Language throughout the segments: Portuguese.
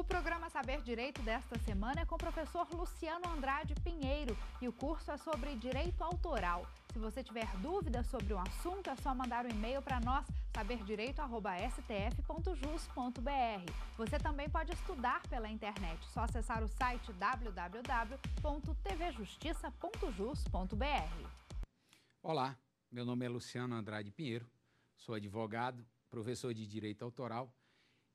O programa Saber Direito desta semana é com o professor Luciano Andrade Pinheiro e o curso é sobre direito autoral. Se você tiver dúvidas sobre um assunto, é só mandar um e-mail para nós, saberdireito.stf.jus.br. Você também pode estudar pela internet, só acessar o site www.tvjustiça.jus.br. Olá, meu nome é Luciano Andrade Pinheiro, sou advogado, professor de Direito Autoral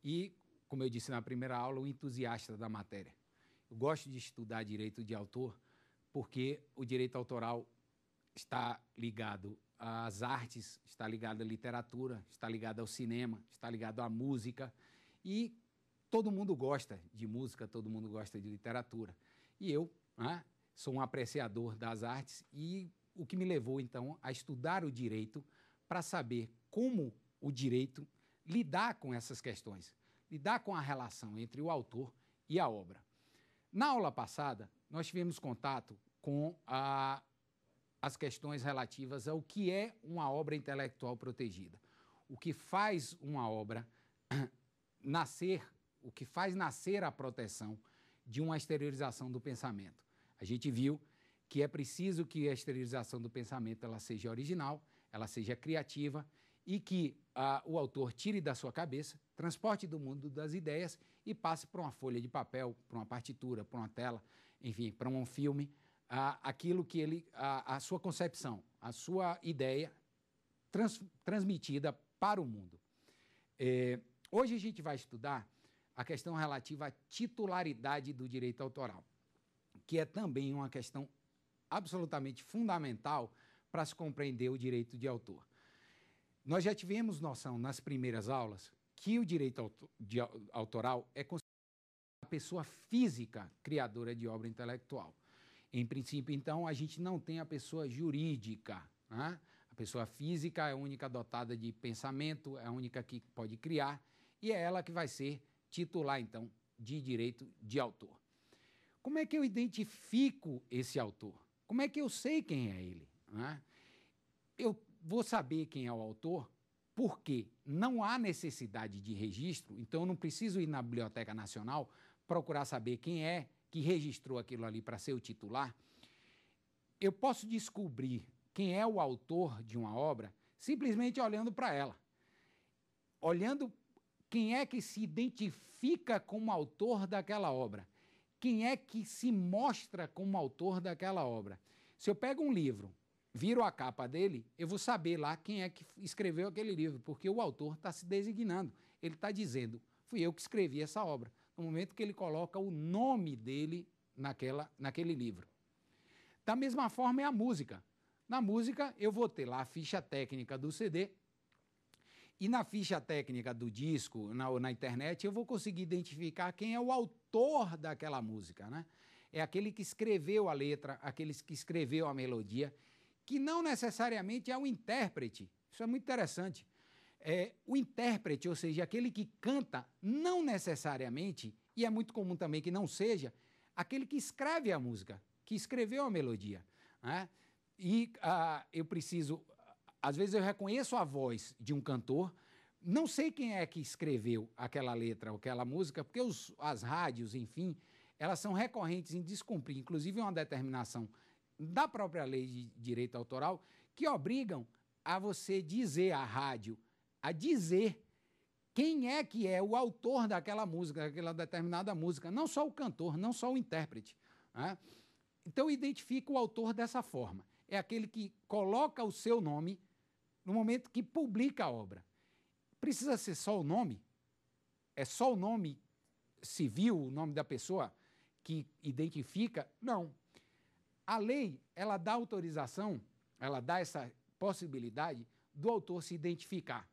e como eu disse na primeira aula, um entusiasta da matéria. Eu gosto de estudar direito de autor porque o direito autoral está ligado às artes, está ligado à literatura, está ligado ao cinema, está ligado à música e todo mundo gosta de música, todo mundo gosta de literatura. E eu né, sou um apreciador das artes e o que me levou então a estudar o direito para saber como o direito lidar com essas questões lidar com a relação entre o autor e a obra. Na aula passada, nós tivemos contato com a, as questões relativas ao que é uma obra intelectual protegida. O que faz uma obra nascer, o que faz nascer a proteção de uma exteriorização do pensamento. A gente viu que é preciso que a exteriorização do pensamento ela seja original, ela seja criativa e que ah, o autor tire da sua cabeça, transporte do mundo das ideias e passe para uma folha de papel, para uma partitura, para uma tela, enfim, para um filme, ah, aquilo que ele, a, a, sua concepção, a sua ideia trans, transmitida para o mundo. É, hoje a gente vai estudar a questão relativa à titularidade do direito autoral, que é também uma questão absolutamente fundamental para se compreender o direito de autor. Nós já tivemos noção nas primeiras aulas que o direito autoral é considerado a pessoa física criadora de obra intelectual. Em princípio, então, a gente não tem a pessoa jurídica. Né? A pessoa física é a única dotada de pensamento, é a única que pode criar, e é ela que vai ser titular, então, de direito de autor. Como é que eu identifico esse autor? Como é que eu sei quem é ele? Né? Eu vou saber quem é o autor porque não há necessidade de registro, então eu não preciso ir na Biblioteca Nacional procurar saber quem é que registrou aquilo ali para ser o titular. Eu posso descobrir quem é o autor de uma obra simplesmente olhando para ela. Olhando quem é que se identifica como autor daquela obra. Quem é que se mostra como autor daquela obra. Se eu pego um livro Viro a capa dele, eu vou saber lá quem é que escreveu aquele livro, porque o autor está se designando. Ele está dizendo: fui eu que escrevi essa obra. No momento que ele coloca o nome dele naquela, naquele livro. Da mesma forma é a música. Na música, eu vou ter lá a ficha técnica do CD. E na ficha técnica do disco, na, na internet, eu vou conseguir identificar quem é o autor daquela música, né? É aquele que escreveu a letra, aqueles que escreveu a melodia que não necessariamente é o intérprete. Isso é muito interessante. É, o intérprete, ou seja, aquele que canta, não necessariamente, e é muito comum também que não seja, aquele que escreve a música, que escreveu a melodia. Né? E uh, eu preciso. Às vezes eu reconheço a voz de um cantor, não sei quem é que escreveu aquela letra ou aquela música, porque os, as rádios, enfim, elas são recorrentes em descumprir, inclusive, uma determinação da própria lei de direito autoral que obrigam a você dizer à rádio, a dizer quem é que é o autor daquela música, daquela determinada música, não só o cantor, não só o intérprete. Né? Então identifica o autor dessa forma. É aquele que coloca o seu nome no momento que publica a obra. Precisa ser só o nome? É só o nome civil, o nome da pessoa que identifica? Não. A lei, ela dá autorização, ela dá essa possibilidade do autor se identificar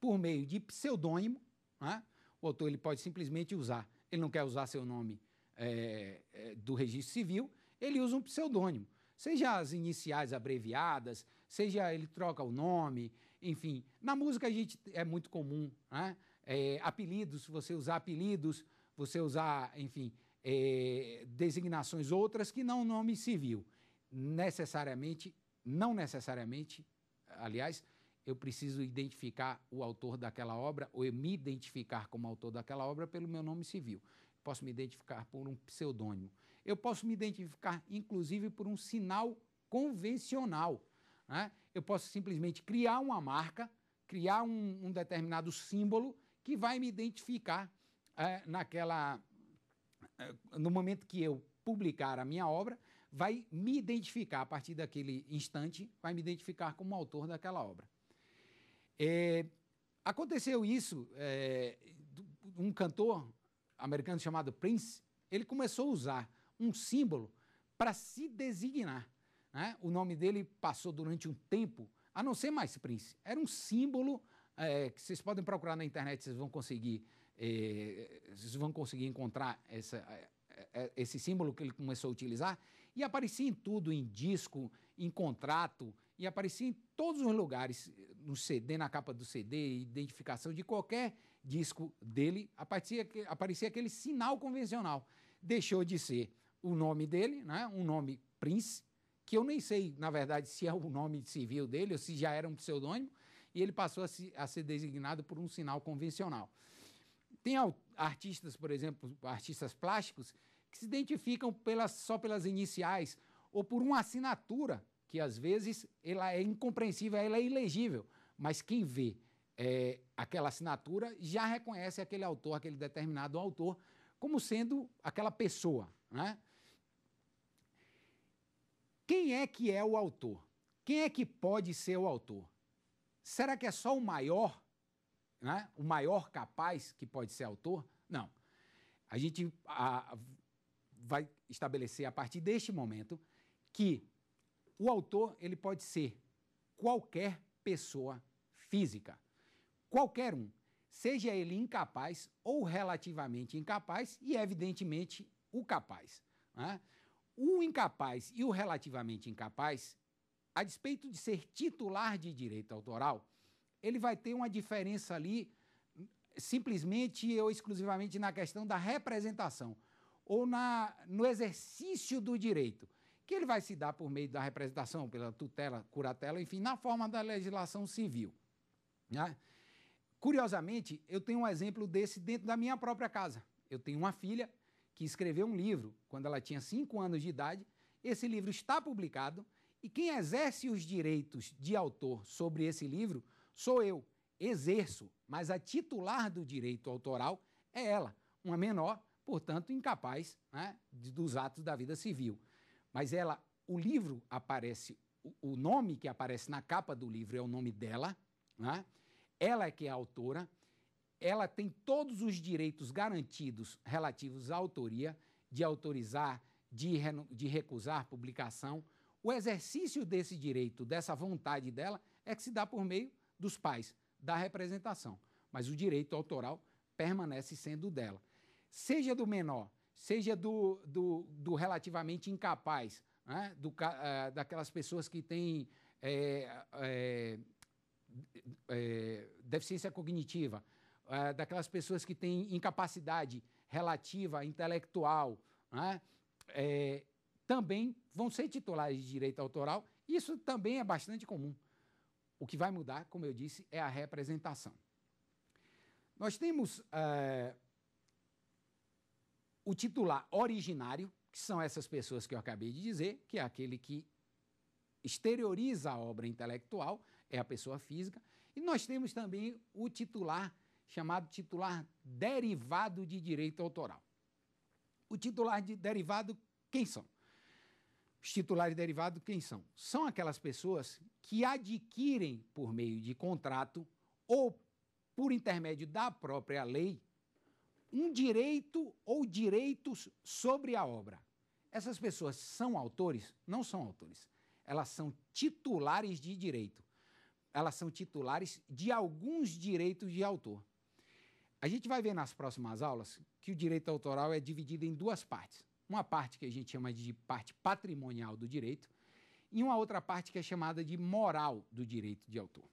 por meio de pseudônimo. Né? O autor ele pode simplesmente usar, ele não quer usar seu nome é, do registro civil, ele usa um pseudônimo. Seja as iniciais abreviadas, seja ele troca o nome, enfim. Na música a gente é muito comum, né? é, apelidos, você usar apelidos, você usar, enfim, é, designações outras que não nome civil. Necessariamente, não necessariamente, aliás, eu preciso identificar o autor daquela obra ou me identificar como autor daquela obra pelo meu nome civil. Posso me identificar por um pseudônimo. Eu posso me identificar, inclusive, por um sinal convencional. Né? Eu posso simplesmente criar uma marca, criar um, um determinado símbolo que vai me identificar é, naquela eh, no momento que eu publicar a minha obra, vai me identificar a partir daquele instante, vai me identificar como autor daquela obra. É, aconteceu isso, é, um cantor americano chamado Prince, ele começou a usar um símbolo para se designar. Né? O nome dele passou durante um tempo a não ser mais Prince. Era um símbolo é, que vocês podem procurar na internet, vocês vão conseguir é, vocês vão conseguir encontrar essa, é, é, esse símbolo que ele começou a utilizar, e aparecia em tudo, em disco, em contrato, e aparecia em todos os lugares, no CD, na capa do CD, identificação de qualquer disco dele, aparecia, aparecia aquele sinal convencional. Deixou de ser o nome dele, né, um nome Prince, que eu nem sei, na verdade, se é o nome civil dele ou se já era um pseudônimo, e ele passou a, se, a ser designado por um sinal convencional. Tem artistas, por exemplo, artistas plásticos, que se identificam pelas, só pelas iniciais ou por uma assinatura que às vezes ela é incompreensível, ela é ilegível, mas quem vê é, aquela assinatura já reconhece aquele autor, aquele determinado autor, como sendo aquela pessoa. Né? Quem é que é o autor? Quem é que pode ser o autor? Será que é só o maior né? o maior capaz que pode ser autor. Não. A gente a, vai estabelecer a partir deste momento que o autor ele pode ser qualquer pessoa física. Qualquer um, seja ele incapaz ou relativamente incapaz e, evidentemente, o capaz. Né? O incapaz e o relativamente incapaz, a despeito de ser titular de direito autoral, ele vai ter uma diferença ali simplesmente ou exclusivamente na questão da representação ou na, no exercício do direito, que ele vai se dar por meio da representação, pela tutela, curatela, enfim, na forma da legislação civil. Né? Curiosamente, eu tenho um exemplo desse dentro da minha própria casa. Eu tenho uma filha que escreveu um livro quando ela tinha cinco anos de idade. Esse livro está publicado e quem exerce os direitos de autor sobre esse livro Sou eu, exerço, mas a titular do direito autoral é ela, uma menor, portanto incapaz né, dos atos da vida civil. Mas ela, o livro aparece, o nome que aparece na capa do livro é o nome dela, né? ela é que é a autora, ela tem todos os direitos garantidos relativos à autoria, de autorizar, de, de recusar publicação. O exercício desse direito, dessa vontade dela, é que se dá por meio dos pais, da representação. Mas o direito autoral permanece sendo dela. Seja do menor, seja do, do, do relativamente incapaz, né? do, uh, daquelas pessoas que têm é, é, é, deficiência cognitiva, uh, daquelas pessoas que têm incapacidade relativa, intelectual, né? Eh, também vão ser titulares de direito autoral. Isso também é bastante comum. O que vai mudar, como eu disse, é a representação. Nós temos é, o titular originário, que são essas pessoas que eu acabei de dizer, que é aquele que exterioriza a obra intelectual, é a pessoa física, e nós temos também o titular, chamado titular derivado de direito autoral. O titular de derivado, quem são? Os titulares derivados quem são? São aquelas pessoas que adquirem por meio de contrato ou por intermédio da própria lei um direito ou direitos sobre a obra. Essas pessoas são autores? Não são autores. Elas são titulares de direito. Elas são titulares de alguns direitos de autor. A gente vai ver nas próximas aulas que o direito autoral é dividido em duas partes. Uma parte que a gente chama de parte patrimonial do direito e uma outra parte que é chamada de moral do direito de autor.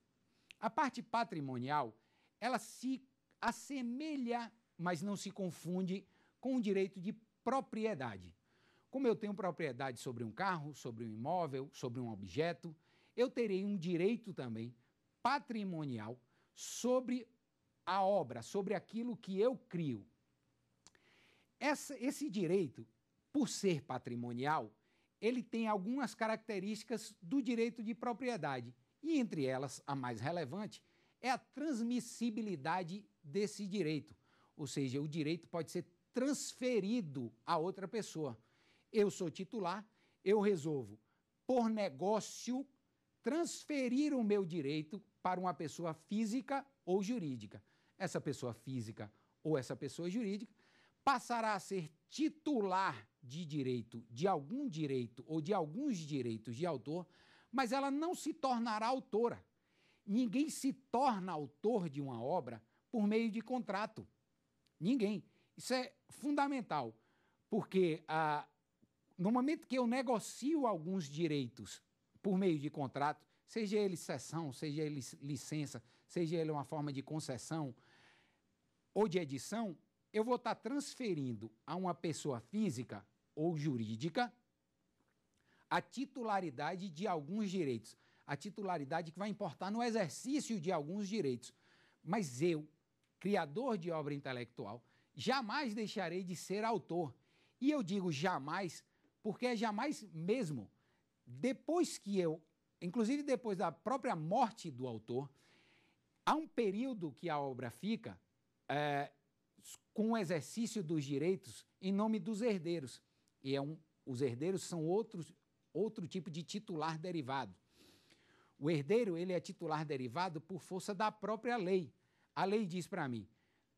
A parte patrimonial, ela se assemelha, mas não se confunde com o direito de propriedade. Como eu tenho propriedade sobre um carro, sobre um imóvel, sobre um objeto, eu terei um direito também patrimonial sobre a obra, sobre aquilo que eu crio. Essa, esse direito por ser patrimonial, ele tem algumas características do direito de propriedade, e entre elas a mais relevante é a transmissibilidade desse direito, ou seja, o direito pode ser transferido a outra pessoa. Eu sou titular, eu resolvo, por negócio, transferir o meu direito para uma pessoa física ou jurídica. Essa pessoa física ou essa pessoa jurídica passará a ser titular de direito de algum direito ou de alguns direitos de autor, mas ela não se tornará autora. Ninguém se torna autor de uma obra por meio de contrato. Ninguém. Isso é fundamental, porque ah, no momento que eu negocio alguns direitos por meio de contrato, seja ele cessão, seja ele licença, seja ele uma forma de concessão ou de edição, eu vou estar transferindo a uma pessoa física ou jurídica a titularidade de alguns direitos, a titularidade que vai importar no exercício de alguns direitos. Mas eu, criador de obra intelectual, jamais deixarei de ser autor. E eu digo jamais, porque é jamais mesmo. Depois que eu, inclusive depois da própria morte do autor, há um período que a obra fica é, com o exercício dos direitos em nome dos herdeiros. E é um, os herdeiros são outros, outro tipo de titular derivado. O herdeiro ele é titular derivado por força da própria lei. A lei diz para mim,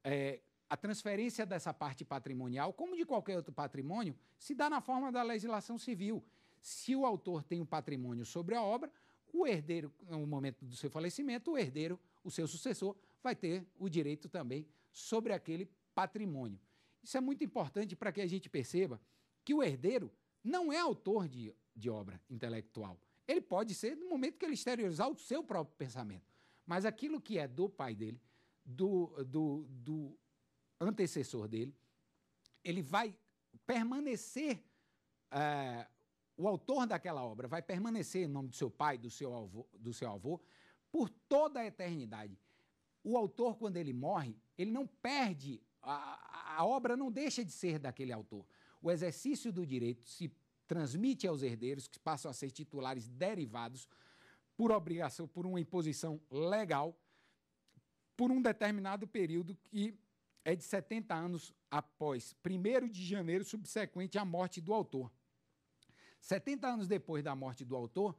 é, a transferência dessa parte patrimonial, como de qualquer outro patrimônio, se dá na forma da legislação civil. Se o autor tem um patrimônio sobre a obra, o herdeiro, no momento do seu falecimento, o herdeiro, o seu sucessor, vai ter o direito também sobre aquele patrimônio. Isso é muito importante para que a gente perceba que o herdeiro não é autor de, de obra intelectual. Ele pode ser no momento que ele exteriorizar o seu próprio pensamento. Mas aquilo que é do pai dele, do, do, do antecessor dele, ele vai permanecer. Eh, o autor daquela obra vai permanecer em nome do seu pai, do seu avô, do seu avô por toda a eternidade. O autor, quando ele morre, ele não perde, a, a obra não deixa de ser daquele autor. O exercício do direito se transmite aos herdeiros, que passam a ser titulares derivados por obrigação, por uma imposição legal, por um determinado período que é de 70 anos após 1 de janeiro subsequente à morte do autor. 70 anos depois da morte do autor,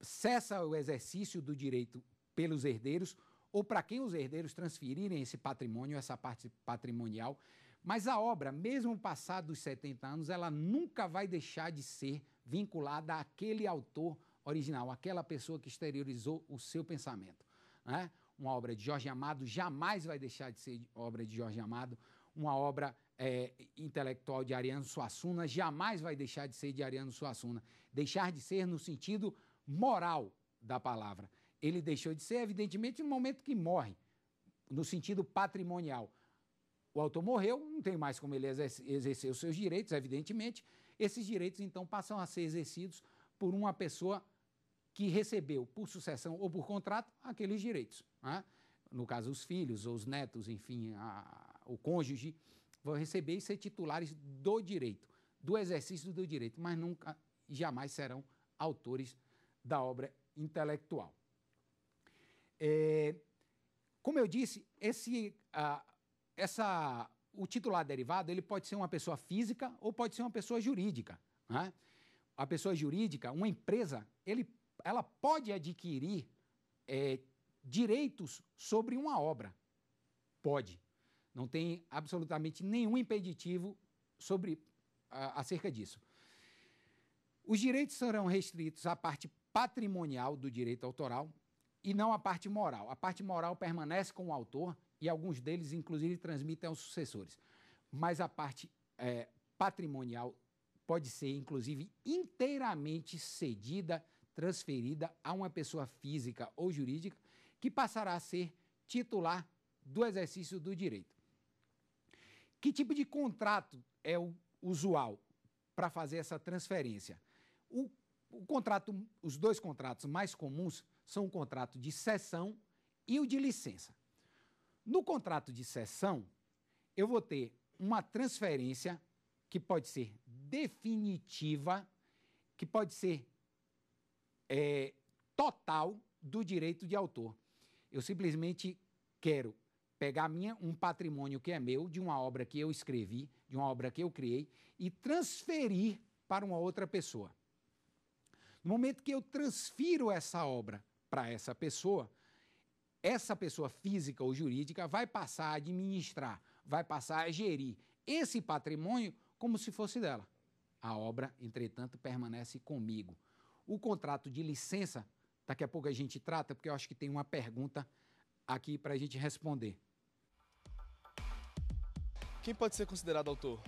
cessa o exercício do direito pelos herdeiros ou para quem os herdeiros transferirem esse patrimônio, essa parte patrimonial. Mas a obra, mesmo passados os 70 anos, ela nunca vai deixar de ser vinculada àquele autor original, àquela pessoa que exteriorizou o seu pensamento. Né? Uma obra de Jorge Amado jamais vai deixar de ser obra de Jorge Amado. Uma obra é, intelectual de Ariano Suassuna jamais vai deixar de ser de Ariano Suassuna. Deixar de ser no sentido moral da palavra. Ele deixou de ser, evidentemente, no momento que morre, no sentido patrimonial. O autor morreu, não tem mais como ele exercer os seus direitos, evidentemente. Esses direitos, então, passam a ser exercidos por uma pessoa que recebeu, por sucessão ou por contrato, aqueles direitos. Né? No caso, os filhos ou os netos, enfim, a, o cônjuge, vão receber e ser titulares do direito, do exercício do direito, mas nunca, jamais serão autores da obra intelectual. É, como eu disse, esse, essa, o titular derivado ele pode ser uma pessoa física ou pode ser uma pessoa jurídica. Né? A pessoa jurídica, uma empresa, ele, ela pode adquirir é, direitos sobre uma obra. Pode. Não tem absolutamente nenhum impeditivo sobre acerca disso. Os direitos serão restritos à parte patrimonial do direito autoral, e não a parte moral. A parte moral permanece com o autor e alguns deles, inclusive, transmitem aos sucessores. Mas a parte é, patrimonial pode ser, inclusive, inteiramente cedida, transferida a uma pessoa física ou jurídica que passará a ser titular do exercício do direito. Que tipo de contrato é o usual para fazer essa transferência? O, o contrato, os dois contratos mais comuns são o contrato de cessão e o de licença. No contrato de cessão, eu vou ter uma transferência que pode ser definitiva, que pode ser é, total do direito de autor. Eu simplesmente quero pegar minha, um patrimônio que é meu, de uma obra que eu escrevi, de uma obra que eu criei, e transferir para uma outra pessoa. No momento que eu transfiro essa obra para essa pessoa, essa pessoa física ou jurídica vai passar a administrar, vai passar a gerir esse patrimônio como se fosse dela. A obra, entretanto, permanece comigo. O contrato de licença, daqui a pouco a gente trata, porque eu acho que tem uma pergunta aqui para a gente responder. Quem pode ser considerado autor?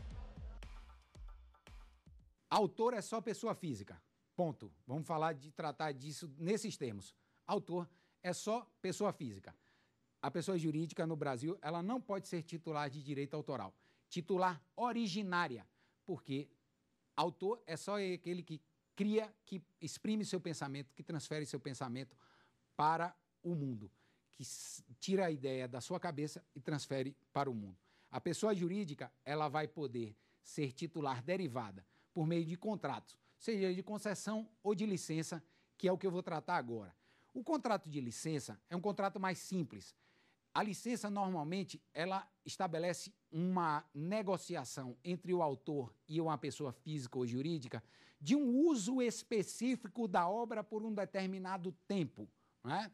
Autor é só pessoa física. Ponto. Vamos falar de tratar disso nesses termos autor é só pessoa física. A pessoa jurídica no Brasil, ela não pode ser titular de direito autoral. Titular originária, porque autor é só aquele que cria, que exprime seu pensamento, que transfere seu pensamento para o mundo, que tira a ideia da sua cabeça e transfere para o mundo. A pessoa jurídica, ela vai poder ser titular derivada por meio de contratos, seja de concessão ou de licença, que é o que eu vou tratar agora. O contrato de licença é um contrato mais simples. A licença normalmente ela estabelece uma negociação entre o autor e uma pessoa física ou jurídica de um uso específico da obra por um determinado tempo. Né?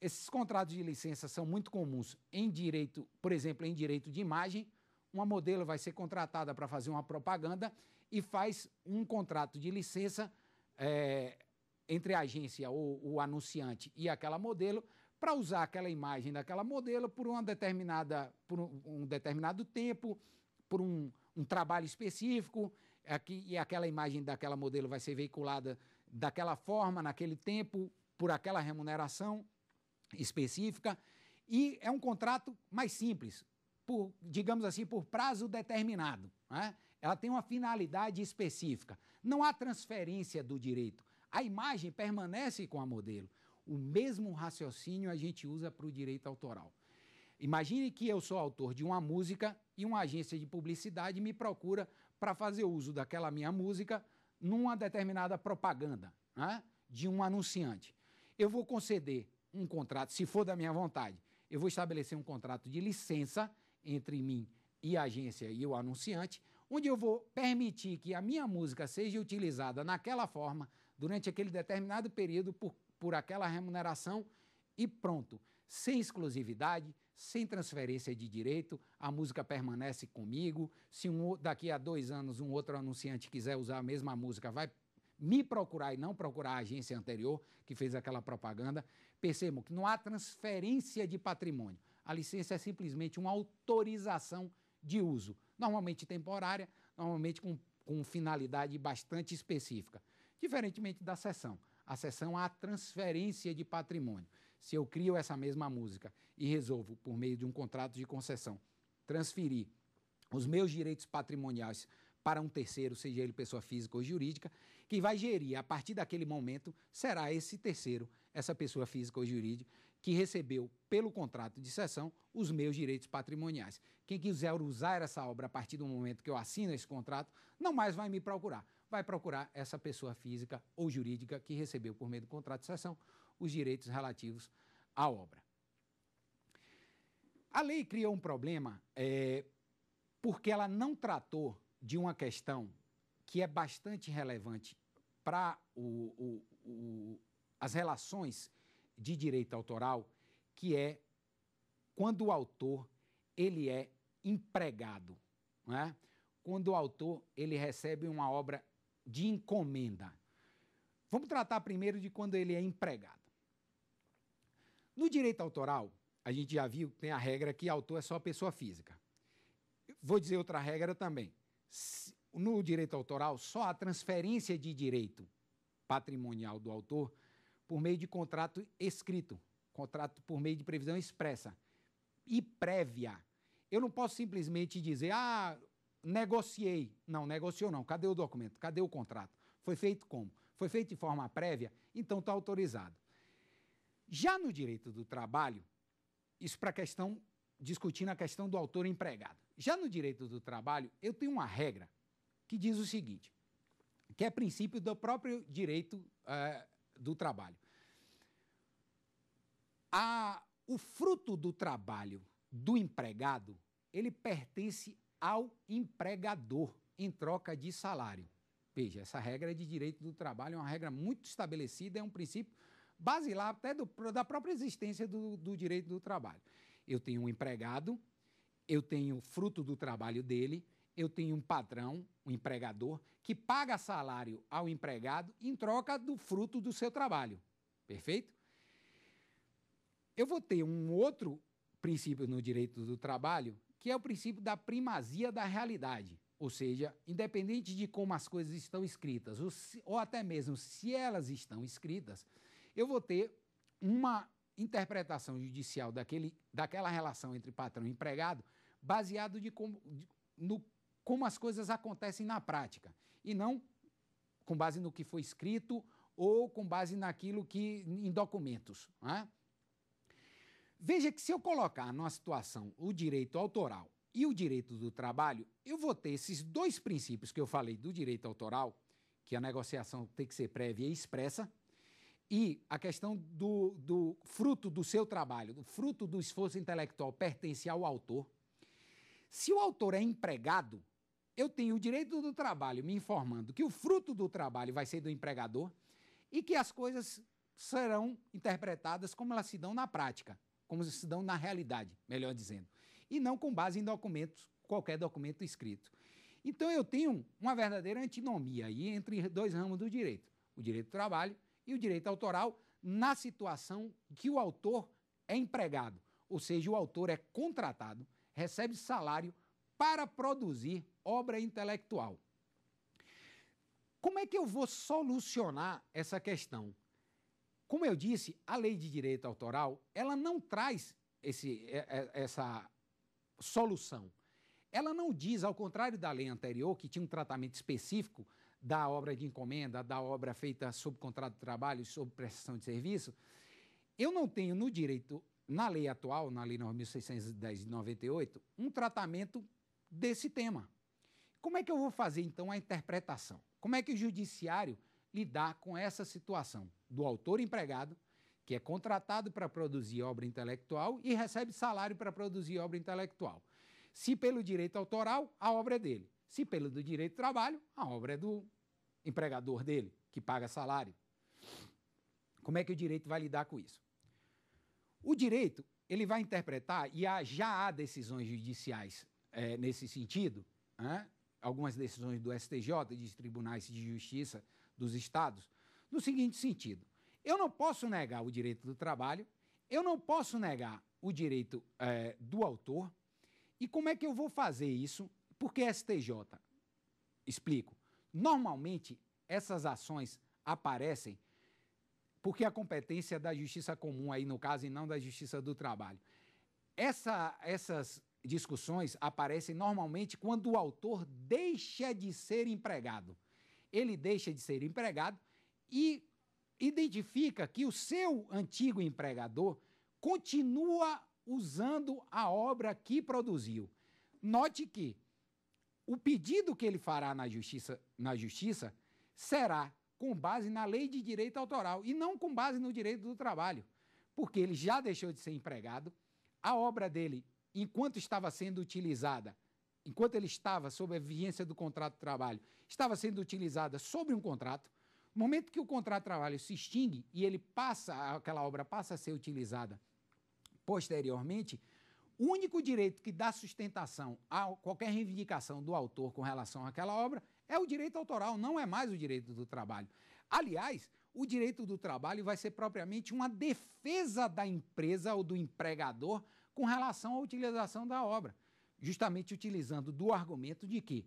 Esses contratos de licença são muito comuns em direito, por exemplo, em direito de imagem. Uma modelo vai ser contratada para fazer uma propaganda e faz um contrato de licença é, entre a agência ou o anunciante e aquela modelo para usar aquela imagem daquela modelo por uma determinada por um determinado tempo, por um, um trabalho específico, aqui, é e aquela imagem daquela modelo vai ser veiculada daquela forma, naquele tempo, por aquela remuneração específica. E é um contrato mais simples, por, digamos assim, por prazo determinado. Né? Ela tem uma finalidade específica. Não há transferência do direito. A imagem permanece com a modelo. O mesmo raciocínio a gente usa para o direito autoral. Imagine que eu sou autor de uma música e uma agência de publicidade me procura para fazer uso daquela minha música numa determinada propaganda né, de um anunciante. Eu vou conceder um contrato, se for da minha vontade, eu vou estabelecer um contrato de licença entre mim e a agência e o anunciante, onde eu vou permitir que a minha música seja utilizada naquela forma, durante aquele determinado período por, por aquela remuneração e pronto. Sem exclusividade, sem transferência de direito, a música permanece comigo. Se um, daqui a dois anos um outro anunciante quiser usar a mesma música, vai me procurar e não procurar a agência anterior que fez aquela propaganda. Percebam que não há transferência de patrimônio. A licença é simplesmente uma autorização de uso, normalmente temporária, normalmente com, com finalidade bastante específica. Diferentemente da sessão. A sessão há transferência de patrimônio. Se eu crio essa mesma música e resolvo, por meio de um contrato de concessão, transferir os meus direitos patrimoniais para um terceiro, seja ele pessoa física ou jurídica, que vai gerir a partir daquele momento será esse terceiro, essa pessoa física ou jurídica, que recebeu pelo contrato de cessão os meus direitos patrimoniais. Quem quiser usar essa obra a partir do momento que eu assino esse contrato, não mais vai me procurar. Vai procurar essa pessoa física ou jurídica que recebeu por meio do contrato de cessão os direitos relativos à obra. A lei criou um problema é, porque ela não tratou de uma questão que é bastante relevante para as relações de direito autoral, que é quando o autor ele é empregado, né? quando o autor ele recebe uma obra de encomenda. Vamos tratar primeiro de quando ele é empregado. No direito autoral, a gente já viu, que tem a regra que autor é só pessoa física. Vou dizer outra regra também. No direito autoral, só a transferência de direito patrimonial do autor por meio de contrato escrito, contrato por meio de previsão expressa e prévia. Eu não posso simplesmente dizer, ah, negociei. Não, negociou não. Cadê o documento? Cadê o contrato? Foi feito como? Foi feito de forma prévia? Então está autorizado. Já no direito do trabalho, isso para a questão, discutindo a questão do autor empregado. Já no direito do trabalho, eu tenho uma regra que diz o seguinte, que é princípio do próprio direito uh, do trabalho. A, o fruto do trabalho do empregado, ele pertence ao empregador em troca de salário. Veja, essa regra de direito do trabalho é uma regra muito estabelecida, é um princípio basilar até do, da própria existência do, do direito do trabalho. Eu tenho um empregado, eu tenho fruto do trabalho dele, eu tenho um patrão, um empregador, que paga salário ao empregado em troca do fruto do seu trabalho. Perfeito? Eu vou ter um outro princípio no direito do trabalho, que é o princípio da primazia da realidade. Ou seja, independente de como as coisas estão escritas, ou, se, ou, até mesmo se elas estão escritas, eu vou ter uma interpretação judicial daquele, daquela relação entre patrão e empregado baseado de, no como as coisas acontecem na prática e não com base no que foi escrito ou com base naquilo que em documentos. Né? Veja que se eu colocar numa situação o direito autoral e o direito do trabalho, eu vou ter esses dois princípios que eu falei do direito autoral, que a negociação tem que ser prévia e expressa, e a questão do, do fruto do seu trabalho, do fruto do esforço intelectual pertence ao autor. Se o autor é empregado, eu tenho o direito do trabalho me informando que o fruto do trabalho vai ser do empregador e que as coisas serão interpretadas como elas se dão na prática, como se dão na realidade, melhor dizendo, e não com base em documentos, qualquer documento escrito. Então eu tenho uma verdadeira antinomia aí entre dois ramos do direito, o direito do trabalho e o direito autoral, na situação que o autor é empregado, ou seja, o autor é contratado, recebe salário para produzir obra intelectual. Como é que eu vou solucionar essa questão? Como eu disse, a lei de direito autoral, ela não traz esse, essa solução. Ela não diz, ao contrário da lei anterior, que tinha um tratamento específico da obra de encomenda, da obra feita sob contrato de trabalho, sob prestação de serviço, eu não tenho no direito, na lei atual, na lei 9610 de 98, um tratamento desse tema. Como é que eu vou fazer então a interpretação? Como é que o judiciário lidar com essa situação do autor empregado, que é contratado para produzir obra intelectual e recebe salário para produzir obra intelectual? Se pelo direito autoral, a obra é dele. Se pelo do direito do trabalho, a obra é do empregador dele, que paga salário. Como é que o direito vai lidar com isso? O direito, ele vai interpretar, e já há decisões judiciais é, nesse sentido, né? algumas decisões do STJ, de tribunais de justiça dos estados, no seguinte sentido: eu não posso negar o direito do trabalho, eu não posso negar o direito é, do autor, e como é que eu vou fazer isso? Porque STJ, explico, normalmente essas ações aparecem porque a competência é da justiça comum aí no caso e não da justiça do trabalho. Essa, essas discussões aparecem normalmente quando o autor deixa de ser empregado. Ele deixa de ser empregado e identifica que o seu antigo empregador continua usando a obra que produziu. Note que o pedido que ele fará na justiça, na justiça será com base na lei de direito autoral e não com base no direito do trabalho, porque ele já deixou de ser empregado, a obra dele enquanto estava sendo utilizada, enquanto ele estava sob a vigência do contrato de trabalho, estava sendo utilizada sobre um contrato, no momento que o contrato de trabalho se extingue e ele passa, aquela obra passa a ser utilizada posteriormente, o único direito que dá sustentação a qualquer reivindicação do autor com relação àquela obra é o direito autoral, não é mais o direito do trabalho. Aliás, o direito do trabalho vai ser propriamente uma defesa da empresa ou do empregador com relação à utilização da obra, justamente utilizando do argumento de que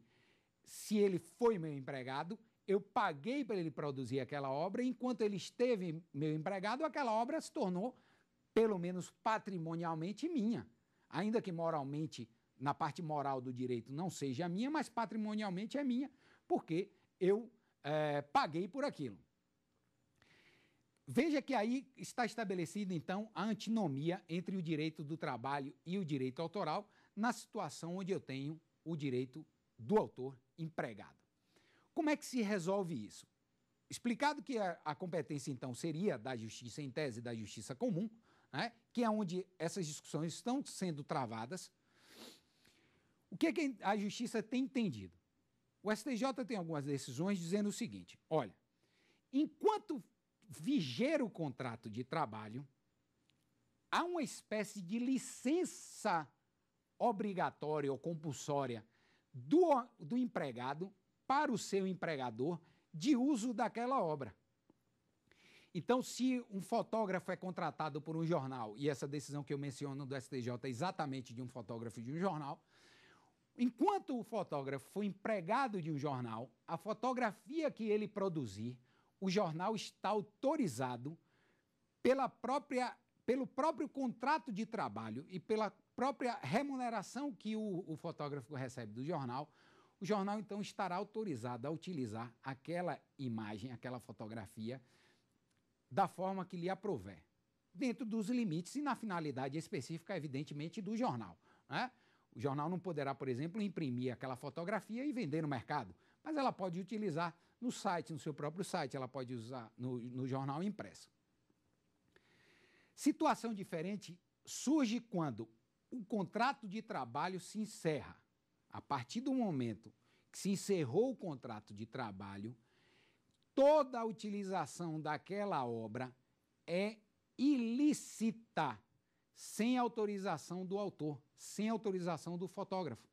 se ele foi meu empregado, eu paguei para ele produzir aquela obra, enquanto ele esteve meu empregado, aquela obra se tornou, pelo menos patrimonialmente, minha. Ainda que moralmente, na parte moral do direito, não seja minha, mas patrimonialmente é minha, porque eu é, paguei por aquilo. Veja que aí está estabelecida, então, a antinomia entre o direito do trabalho e o direito autoral, na situação onde eu tenho o direito do autor empregado. Como é que se resolve isso? Explicado que a, competência, então, seria da justiça em tese da justiça comum, né, que é onde essas discussões estão sendo travadas, o que, é que a justiça tem entendido? O STJ tem algumas decisões dizendo o seguinte: olha, enquanto vigera o contrato de trabalho, há uma espécie de licença obrigatória ou compulsória do, do empregado para o seu empregador de uso daquela obra. Então, se um fotógrafo é contratado por um jornal, e essa decisão que eu menciono do STJ é exatamente de um fotógrafo de um jornal, enquanto o fotógrafo foi empregado de um jornal, a fotografia que ele produzir o jornal está autorizado pela própria, pelo próprio contrato de trabalho e pela própria remuneração que o, o fotógrafo recebe do jornal, o jornal então estará autorizado a utilizar aquela imagem, aquela fotografia, da forma que lhe aprover, dentro dos limites e na finalidade específica, evidentemente, do jornal. Né? O jornal não poderá, por exemplo, imprimir aquela fotografia e vender no mercado, mas ela pode utilizar no site, no seu próprio site, ela pode usar no, no jornal impresso. Situação diferente surge quando o contrato de trabalho se encerra. A partir do momento que se encerrou o contrato de trabalho, toda a utilização daquela obra é ilícita, sem autorização do autor, sem autorização do fotógrafo.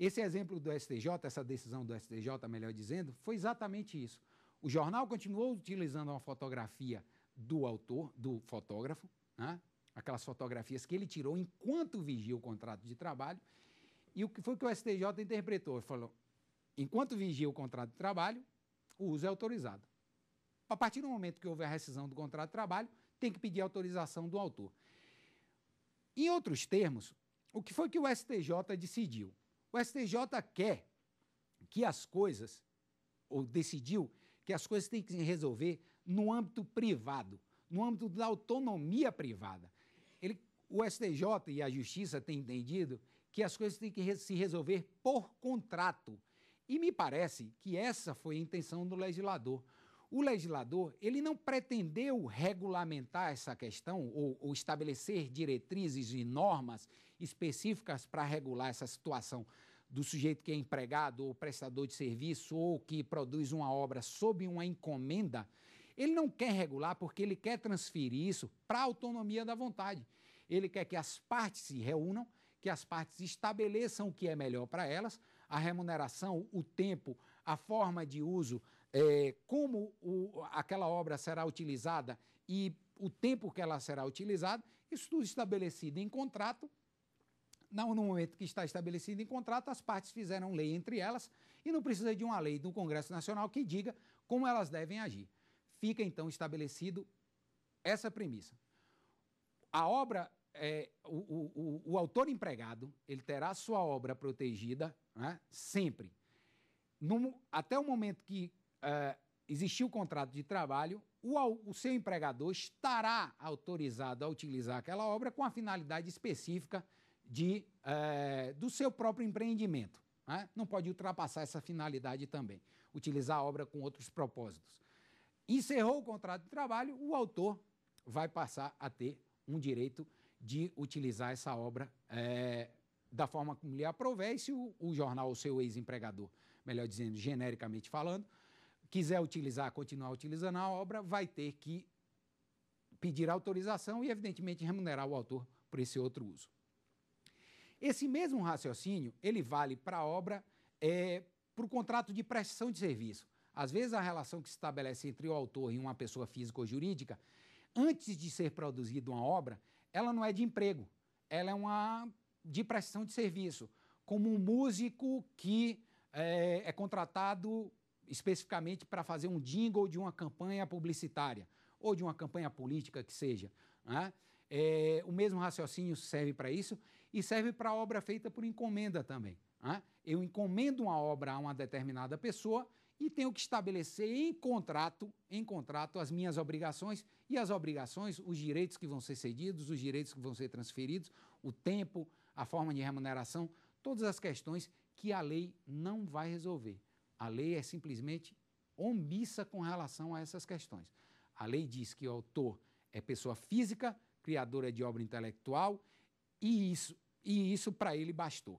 Esse exemplo do STJ, essa decisão do STJ, melhor dizendo, foi exatamente isso. O jornal continuou utilizando uma fotografia do autor, do fotógrafo, né? aquelas fotografias que ele tirou enquanto vigia o contrato de trabalho. E o que foi que o STJ interpretou? Ele falou: enquanto vigia o contrato de trabalho, o uso é autorizado. A partir do momento que houver a rescisão do contrato de trabalho, tem que pedir autorização do autor. Em outros termos, o que foi que o STJ decidiu? O STJ quer que as coisas, ou decidiu, que as coisas têm que se resolver no âmbito privado, no âmbito da autonomia privada. Ele, o STJ e a Justiça têm entendido que as coisas têm que se resolver por contrato. E me parece que essa foi a intenção do legislador. O legislador ele não pretendeu regulamentar essa questão ou, ou estabelecer diretrizes e normas específicas para regular essa situação do sujeito que é empregado ou prestador de serviço ou que produz uma obra sob uma encomenda. Ele não quer regular porque ele quer transferir isso para a autonomia da vontade. Ele quer que as partes se reúnam, que as partes estabeleçam o que é melhor para elas, a remuneração, o tempo, a forma de uso, é, como o, aquela obra será utilizada e o tempo que ela será utilizada, isso tudo estabelecido em contrato. No momento que está estabelecido em contrato, as partes fizeram lei entre elas e não precisa de uma lei do Congresso Nacional que diga como elas devem agir. Fica então estabelecido essa premissa. A obra, é, o, o, o, autor empregado, ele terá sua obra protegida né, sempre. No, até o momento que é, existiu existir o contrato de trabalho, o, o seu empregador estará autorizado a utilizar aquela obra com a finalidade específica de, é, do seu próprio empreendimento. Né? Não pode ultrapassar essa finalidade também, utilizar a obra com outros propósitos. Encerrou o contrato de trabalho, o autor vai passar a ter um direito de utilizar essa obra é, da forma como lhe aprovesse o, o jornal, o seu ex-empregador, melhor dizendo, genericamente falando, quiser utilizar, continuar utilizando a obra, vai ter que pedir autorização e, evidentemente, remunerar o autor por esse outro uso. Esse mesmo raciocínio ele vale para a obra é, para o contrato de prestação de serviço. Às vezes, a relação que se estabelece entre o autor e uma pessoa física ou jurídica, antes de ser produzida uma obra, ela não é de emprego, ela é uma de prestação de serviço, como um músico que é, é contratado especificamente para fazer um jingle de uma campanha publicitária ou de uma campanha política que seja. Né? É, o mesmo raciocínio serve para isso e serve para a obra feita por encomenda também. Né? Eu encomendo uma obra a uma determinada pessoa e tenho que estabelecer em contrato, em contrato as minhas obrigações e as obrigações, os direitos que vão ser cedidos, os direitos que vão ser transferidos, o tempo, a forma de remuneração, todas as questões que a lei não vai resolver. A lei é simplesmente omissa com relação a essas questões. A lei diz que o autor é pessoa física, criadora de obra intelectual, e isso, e isso para ele bastou.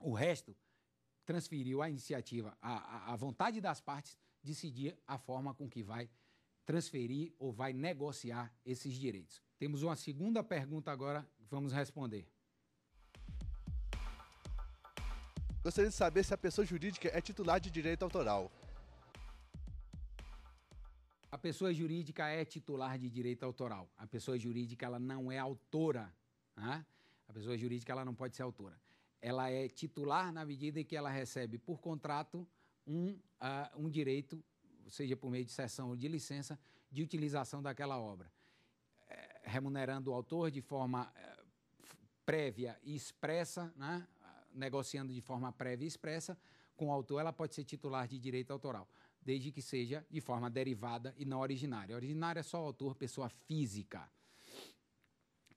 O resto transferiu a iniciativa, a, a, vontade das partes decidir a forma com que vai transferir ou vai negociar esses direitos. Temos uma segunda pergunta agora vamos responder. Gostaria de saber se a pessoa jurídica é titular de direito autoral. A pessoa jurídica é titular de direito autoral. A pessoa jurídica ela não é autora. Né? A pessoa jurídica ela não pode ser autora. Ela é titular na medida em que ela recebe por contrato um, uh, um direito, seja por meio de cessão ou de licença, de utilização daquela obra, eh, remunerando o autor de forma eh, prévia e expressa, né? negociando de forma prévia e expressa com o autor, ela pode ser titular de direito autoral, desde que seja de forma derivada e não originária. Originária é só autor, pessoa física.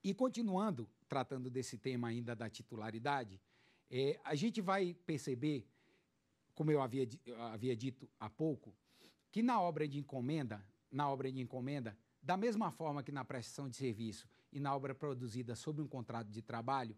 E continuando, tratando desse tema ainda da titularidade, é, a gente vai perceber, como eu havia, havia dito há pouco, que na obra de encomenda, na obra de encomenda, da mesma forma que na prestação de serviço e na obra produzida sob um contrato de trabalho,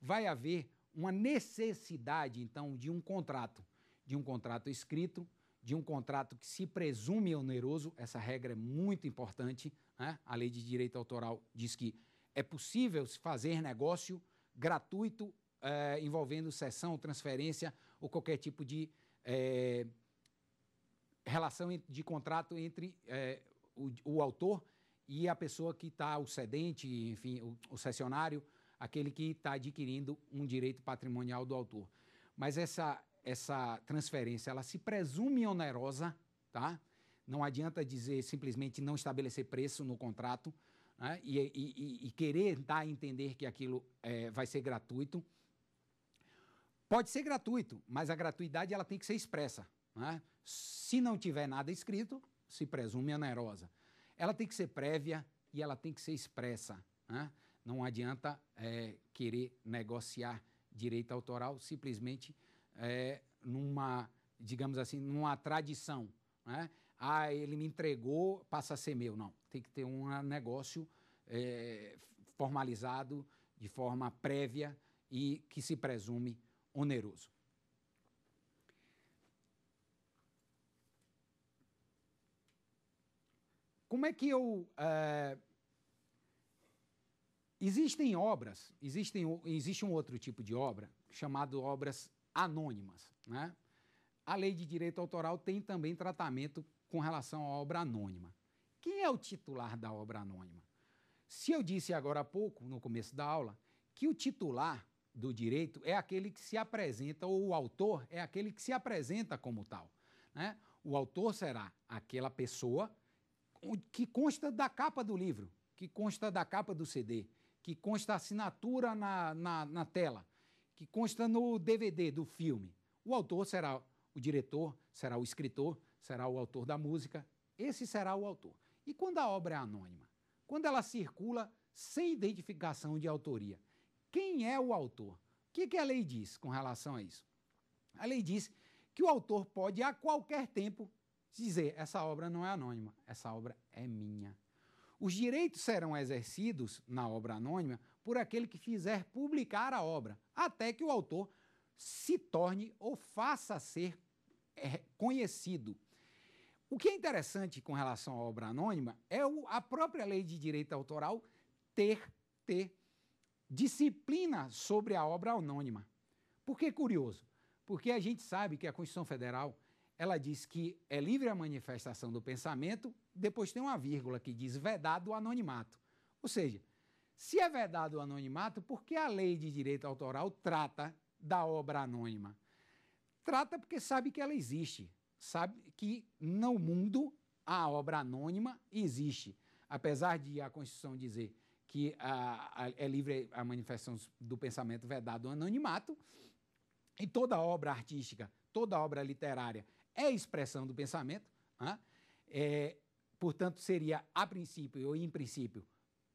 vai haver uma necessidade, então, de um contrato, de um contrato escrito, de um contrato que se presume oneroso. Essa regra é muito importante. Né? A lei de direito autoral diz que é possível se fazer negócio gratuito eh, envolvendo cessão, transferência ou qualquer tipo de eh, relação de contrato entre eh, o, o, autor e a pessoa que está, o cedente, enfim, o, o cessionário aquele que está adquirindo um direito patrimonial do autor. Mas essa, essa transferência, ela se presume onerosa, tá? Não adianta dizer simplesmente não estabelecer preço no contrato né? e, e, e, querer dar a entender que aquilo é, vai ser gratuito. Pode ser gratuito, mas a gratuidade ela tem que ser expressa. Né? Se não tiver nada escrito, se presume onerosa. Ela tem que ser prévia e ela tem que ser expressa. Né? Não adianta é, querer negociar direito autoral simplesmente é, numa, digamos assim, numa tradição. Né? Ah, ele me entregou, passa a ser meu. Não, tem que ter um negócio é, formalizado de forma prévia e que se presume oneroso. Como é que eu é, Existem obras, existem, existe um outro tipo de obra, chamado obras anônimas. Né? A lei de direito autoral tem também tratamento com relação à obra anônima. Quem é o titular da obra anônima? Se eu disse agora há pouco, no começo da aula, que o titular do direito é aquele que se apresenta, ou o autor é aquele que se apresenta como tal. Né? O autor será aquela pessoa que consta da capa do livro, que consta da capa do CD, que consta a assinatura na, na, na tela, que consta no DVD do filme. O autor será o diretor, será o escritor, será o autor da música, esse será o autor. E quando a obra é anônima? Quando ela circula sem identificação de autoria? Quem é o autor? O que, que a lei diz com relação a isso? A lei diz que o autor pode, a qualquer tempo, dizer: essa obra não é anônima, essa obra é minha. Os direitos serão exercidos, na obra anônima, por aquele que fizer publicar a obra, até que o autor se torne ou faça ser é, conhecido. O que é interessante com relação à obra anônima é a própria lei de direito autoral ter, ter disciplina sobre a obra anônima. Por que curioso? Porque a gente sabe que a Constituição Federal ela diz que é livre a manifestação do pensamento, depois tem uma vírgula que diz vedado o anonimato. Ou seja, se é vedado o anonimato, por que a lei de direito autoral trata da obra anônima? Trata porque sabe que ela existe, sabe que no mundo a obra anônima existe. Apesar de a Constituição dizer que a, a, é livre a manifestação do pensamento vedado o anonimato, e toda obra artística, toda obra literária é expressão do pensamento, né? é, portanto, seria a princípio ou em princípio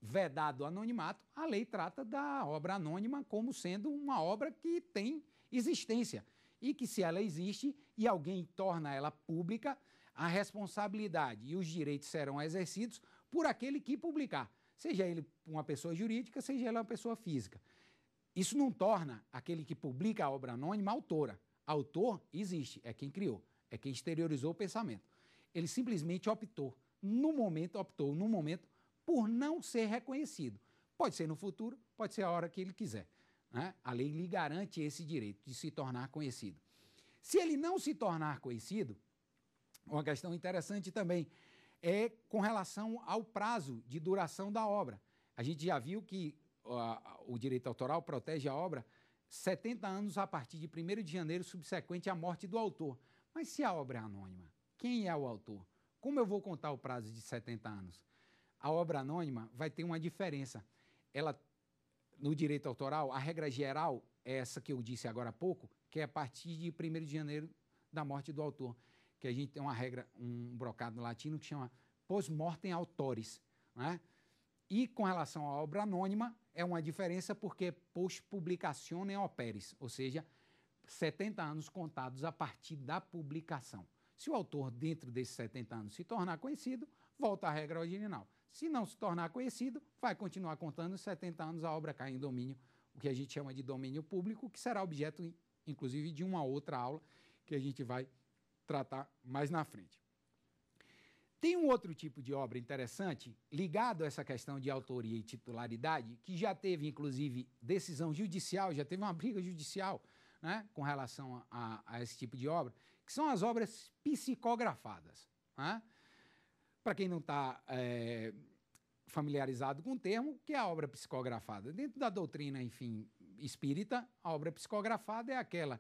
vedado o anonimato, a lei trata da obra anônima como sendo uma obra que tem existência e que se ela existe e alguém torna ela pública, a responsabilidade e os direitos serão exercidos por aquele que publicar, seja ele uma pessoa jurídica, seja ela uma pessoa física. Isso não torna aquele que publica a obra anônima autora. Autor existe, é quem criou é quem exteriorizou o pensamento. Ele simplesmente optou, no momento, optou, no momento, por não ser reconhecido. Pode ser no futuro, pode ser a hora que ele quiser. Né? A lei lhe garante esse direito de se tornar conhecido. Se ele não se tornar conhecido, uma questão interessante também é com relação ao prazo de duração da obra. A gente já viu que uh, o direito autoral protege a obra 70 anos a partir de 1 de janeiro subsequente à morte do autor. Mas se a obra é anônima, quem é o autor? Como eu vou contar o prazo de 70 anos? A obra anônima vai ter uma diferença. Ela, no direito autoral, a regra geral é essa que eu disse agora há pouco, que é a partir de 1 de janeiro da morte do autor, que a gente tem uma regra, um brocado latino que chama post-mortem autores. Né? E com relação à obra anônima, é uma diferença porque post publicationem operis, ou seja, 70 anos contados a partir da publicação. Se o autor, dentro desses 70 anos, se tornar conhecido, volta à regra original. Se não se tornar conhecido, vai continuar contando 70 anos, a obra cai em domínio, o que a gente chama de domínio público, que será objeto, inclusive, de uma outra aula que a gente vai tratar mais na frente. Tem um outro tipo de obra interessante, ligado a essa questão de autoria e titularidade, que já teve, inclusive, decisão judicial, já teve uma briga judicial né, com relação a, a, esse tipo de obra, que são as obras psicografadas. Né? Para quem não está é, familiarizado com o termo, o que é a obra psicografada? Dentro da doutrina, enfim, espírita, a obra psicografada é aquela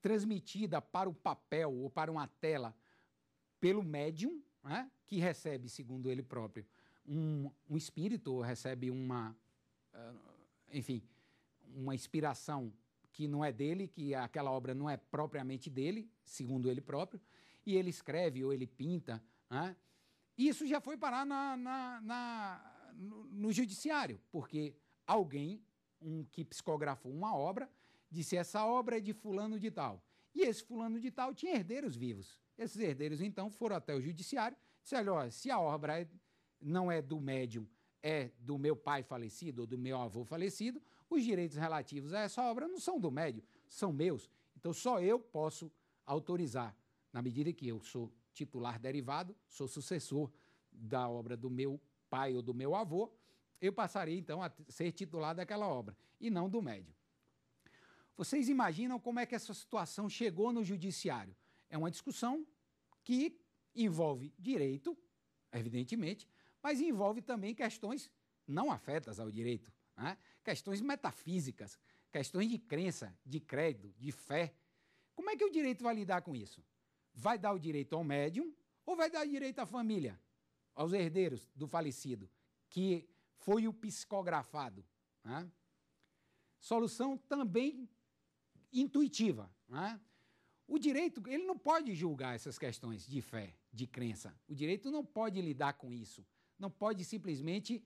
transmitida para o papel ou para uma tela pelo médium, né, que recebe, segundo ele próprio, um, um espírito, recebe uma, ah, enfim, uma inspiração que não é dele, que aquela obra não é propriamente dele, segundo ele próprio, e ele escreve ou ele pinta. Né? Isso já foi parar na, na, na no, no, judiciário, porque alguém, um que psicografou uma obra, disse essa obra é de fulano de tal. E esse fulano de tal tinha herdeiros vivos. Esses herdeiros, então, foram até o judiciário e disseram, olha, se a obra é, não é do médium, é do meu pai falecido ou do meu avô falecido, os direitos relativos a essa obra não são do médio, são meus. Então só eu posso autorizar, na medida que eu sou titular derivado, sou sucessor da obra do meu pai ou do meu avô, eu passaria então a ser titular daquela obra e não do médio. Vocês imaginam como é que essa situação chegou no judiciário? É uma discussão que envolve direito, evidentemente, mas envolve também questões não afetas ao direito, né? questões metafísicas, questões de crença, de crédito, de fé. Como é que o direito vai lidar com isso? Vai dar o direito ao médium ou vai dar o direito à família, aos herdeiros do falecido, que foi o psicografado? Né? Solução também intuitiva. Né? O direito, ele não pode julgar essas questões de fé, de crença. O direito não pode lidar com isso. Não pode simplesmente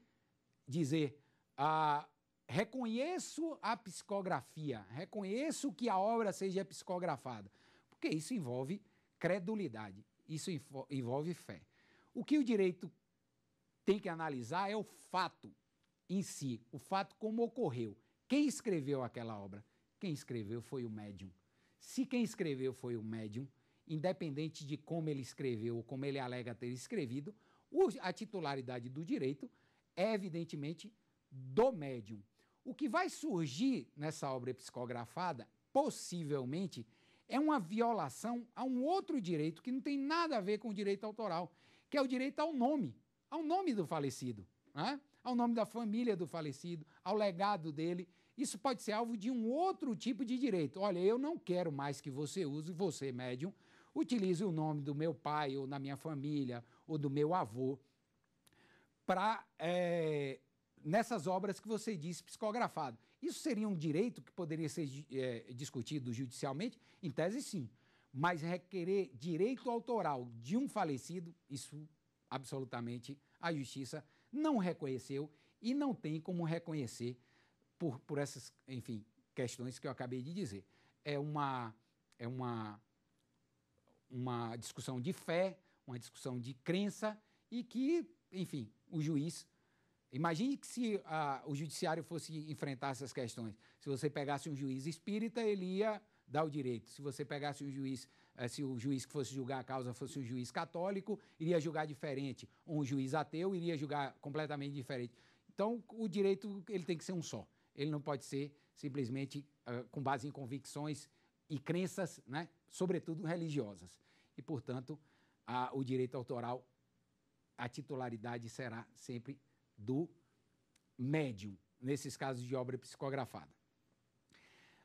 dizer, ah, reconheço a psicografia, reconheço que a obra seja psicografada, porque isso envolve credulidade, isso envolve fé. O que o direito tem que analisar é o fato em si, o fato como ocorreu. Quem escreveu aquela obra? Quem escreveu foi o médium. Se quem escreveu foi o médium, independente de como ele escreveu ou como ele alega ter escrevido, a titularidade do direito é evidentemente do médium. O que vai surgir nessa obra psicografada, possivelmente, é uma violação a um outro direito que não tem nada a ver com o direito autoral, que é o direito ao nome, ao nome do falecido, né? ao nome da família do falecido, ao legado dele. Isso pode ser alvo de um outro tipo de direito. Olha, eu não quero mais que você use, você médium, utilize o nome do meu pai ou da minha família ou do meu avô para é, eh, nessas obras que você disse psicografado. Isso seria um direito que poderia ser é, discutido judicialmente? Em tese, sim. Mas requerer direito autoral de um falecido, isso absolutamente a justiça não reconheceu e não tem como reconhecer por, por essas, enfim, questões que eu acabei de dizer. É uma, é uma, uma discussão de fé, uma discussão de crença e que, enfim, o juiz Imagine que se ah, o judiciário fosse enfrentar essas questões. Se você pegasse um juiz espírita, ele ia dar o direito. Se você pegasse um juiz, eh, se o juiz que fosse julgar a causa fosse um juiz católico, iria julgar diferente. Um juiz ateu iria julgar completamente diferente. Então, o direito ele tem que ser um só. Ele não pode ser simplesmente uh, com base em convicções e crenças, né, sobretudo religiosas. E, portanto, a, ah, o direito autoral, a titularidade será sempre do médium, nesses casos de obra psicografada.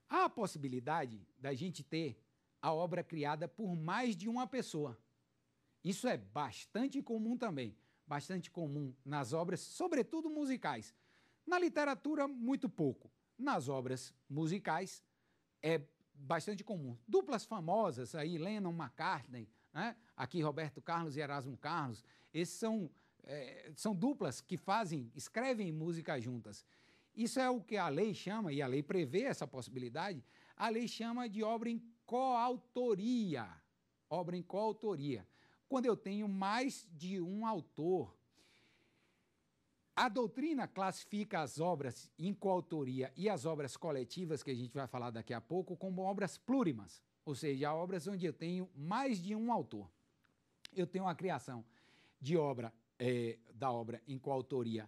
Há a possibilidade da gente ter a obra criada por mais de uma pessoa. Isso é bastante comum também, bastante comum nas obras, sobretudo musicais. Na literatura, muito pouco. Nas obras musicais, é bastante comum. Duplas famosas aí, Lennon, McCartney, né? aqui Roberto Carlos e Erasmo Carlos, esses são é, são duplas que fazem, escrevem música juntas. Isso é o que a lei chama, e a lei prevê essa possibilidade, a lei chama de obra em coautoria. Obra em coautoria. Quando eu tenho mais de um autor. A doutrina classifica as obras em coautoria e as obras coletivas, que a gente vai falar daqui a pouco, como obras plurimas, ou seja, obras onde eu tenho mais de um autor. Eu tenho a criação de obra é, da obra em coautoria